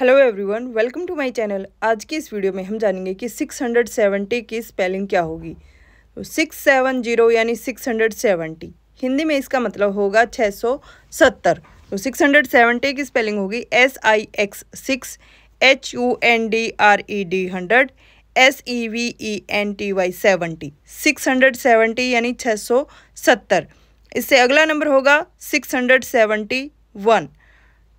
hello everyone welcome to my channel आज की इस वीडियो में हम जानेंगे कि 670 की स्पेलिंग क्या होगी सिक्स सेवन जीरो यानी 670 हिंदी में इसका मतलब होगा 670 तो 670 की स्पेलिंग होगी S I X six H U N D R E D hundred S E V E N T Y seventy six hundred seventy यानी छः सौ सत्तर इससे अगला नंबर होगा सिक्स हंड्रेड सेवेंटी वन